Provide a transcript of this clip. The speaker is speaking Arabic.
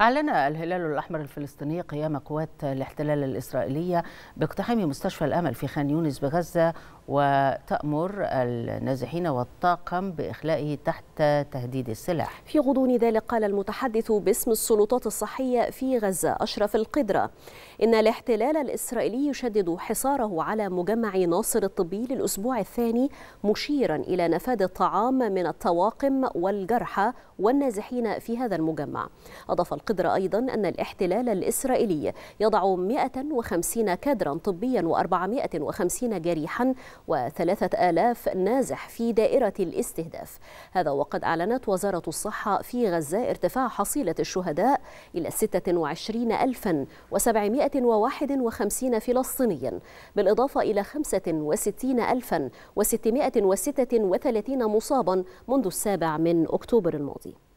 أعلن الهلال الأحمر الفلسطيني قيام قوات الاحتلال الإسرائيلية باقتحام مستشفى الأمل في خان يونس بغزة وتأمر النازحين والطاقم بإخلائه تحت تهديد السلاح في غضون ذلك قال المتحدث باسم السلطات الصحية في غزة أشرف القدرة إن الاحتلال الإسرائيلي يشدد حصاره على مجمع ناصر الطبي للأسبوع الثاني مشيرا إلى نفاذ الطعام من الطواقم والجرحى والنازحين في هذا المجمع أضاف القدرة أيضا أن الاحتلال الإسرائيلي يضع 150 كادرا طبيا و450 جريحا وثلاثة آلاف نازح في دائرة الاستهداف هذا وقد أعلنت وزارة الصحة في غزة ارتفاع حصيلة الشهداء إلى 26751 فلسطينيا بالإضافة إلى 65636 مصابا منذ السابع من أكتوبر الماضي